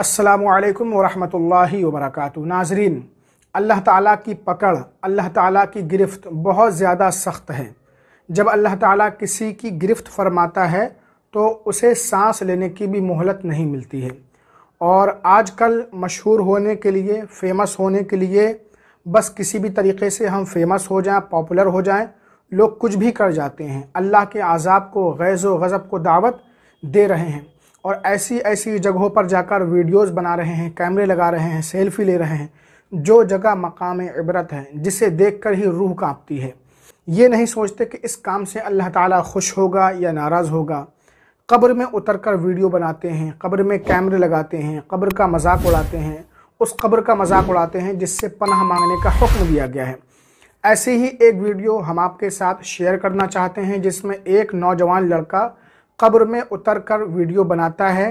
असलकम वरहमल वबरक नाजरीन अल्लाह ताला की पकड़ अल्लाह ताला की गिरफ्त बहुत ज़्यादा सख्त है जब अल्लाह ताला किसी की गिरफ्त फरमाता है तो उसे सांस लेने की भी मोहलत नहीं मिलती है और आजकल मशहूर होने के लिए फेमस होने के लिए बस किसी भी तरीके से हम फेमस हो जाएं पॉपुलर हो जाएं लोग कुछ भी कर जाते हैं अल्लाह के आज़ाब को गैज़ व गज़ब को दावत दे रहे हैं और ऐसी ऐसी जगहों पर जाकर वीडियोस बना रहे हैं कैमरे लगा रहे हैं सेल्फी ले रहे हैं जो जगह मकाम इबरत है जिसे देखकर ही रूह कांपती है ये नहीं सोचते कि इस काम से अल्लाह ताला खुश होगा या नाराज़ होगा कब्र में उतर कर वीडियो बनाते हैं कब्र में कैमरे लगाते हैं कब्र का मजाक उड़ाते हैं उस कब्र का मजाक उड़ाते हैं जिससे पनह मांगने का हुक्म दिया गया है ऐसे ही एक वीडियो हम आपके साथ शेयर करना चाहते हैं जिसमें एक नौजवान लड़का कब्र में उतर कर वीडियो बनाता है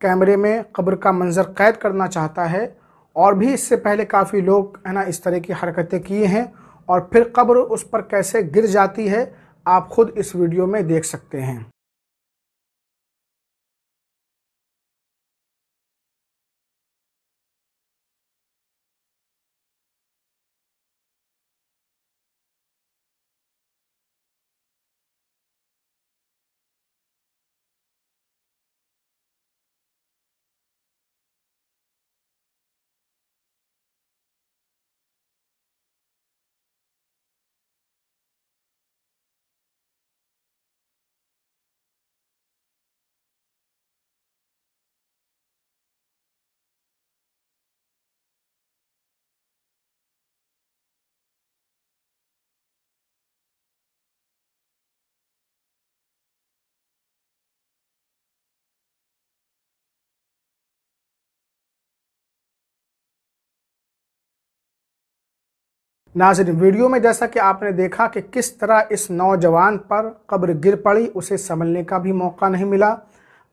कैमरे में कब्र का मंज़र कैद करना चाहता है और भी इससे पहले काफ़ी लोग है ना इस तरह की हरकतें किए हैं और फिर कब्र उस पर कैसे गिर जाती है आप खुद इस वीडियो में देख सकते हैं नाजरीन वीडियो में जैसा कि आपने देखा कि किस तरह इस नौजवान पर कब्र गिर पड़ी उसे संभलने का भी मौका नहीं मिला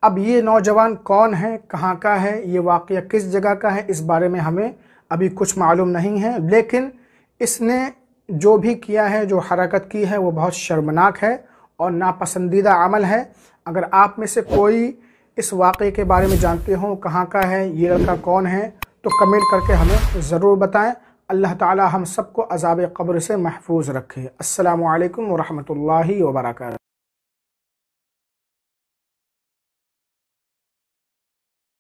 अब ये नौजवान कौन है कहाँ का है ये वाक़ किस जगह का है इस बारे में हमें अभी कुछ मालूम नहीं है लेकिन इसने जो भी किया है जो हरकत की है वो बहुत शर्मनाक है और नापसंदीदा अमल है अगर आप में से कोई इस वाक़े के बारे में जानते हो कहाँ का है ये लड़का कौन है तो कमेंट करके हमें ज़रूर बताएं अल्लाह ताला हम सबको अजाब कब्र से महफूज रखे असलकम वरहमल वर्क